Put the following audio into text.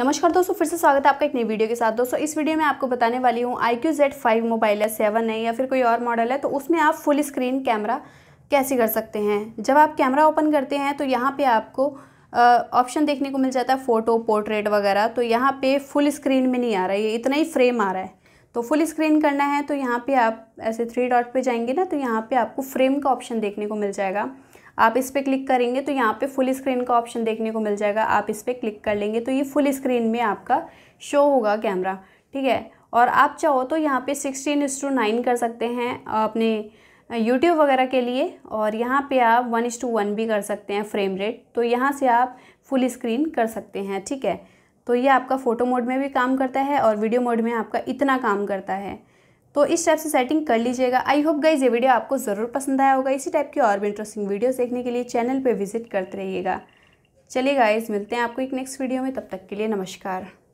नमस्कार दोस्तों फिर से स्वागत है आपका एक नई वीडियो के साथ दोस्तों इस वीडियो में आपको बताने वाली हूँ I Q Z five mobile है सेवन है या फिर कोई और मॉडल है तो उसमें आप फुल स्क्रीन कैमरा कैसे कर सकते हैं जब आप कैमरा ओपन करते हैं तो यहाँ पे आपको ऑप्शन देखने को मिल जाता है फ़ोटो पोर्ट्रेट वगैरह तो यहाँ पर फुल स्क्रीन में नहीं आ रहा है ये इतना ही फ्रेम आ रहा है तो फुल स्क्रीन करना है तो यहाँ पर आप ऐसे थ्री डॉट पर जाएंगे ना तो यहाँ पर आपको फ्रेम का ऑप्शन देखने को मिल जाएगा आप इस पर क्लिक करेंगे तो यहाँ पे फुल स्क्रीन का ऑप्शन देखने को मिल जाएगा आप इस पर क्लिक कर लेंगे तो ये फुल स्क्रीन में आपका शो होगा कैमरा ठीक है और आप चाहो तो यहाँ पे सिक्सटीन इस टू नाइन कर सकते हैं अपने यूट्यूब वगैरह के लिए और यहाँ पे आप वन इस टू वन भी कर सकते हैं फ्रेम रेट तो यहाँ से आप फुल स्क्रीन कर सकते हैं ठीक है तो ये आपका फ़ोटो मोड में भी काम करता है और वीडियो मोड में आपका इतना काम करता है तो इस टाइप से सेटिंग कर लीजिएगा आई होप गाइज ये वीडियो आपको ज़रूर पसंद आया होगा इसी टाइप की और भी इंटरेस्टिंग वीडियोस देखने के लिए चैनल पे विजिट करते रहिएगा चलिए गाइज मिलते हैं आपको एक नेक्स्ट वीडियो में तब तक के लिए नमस्कार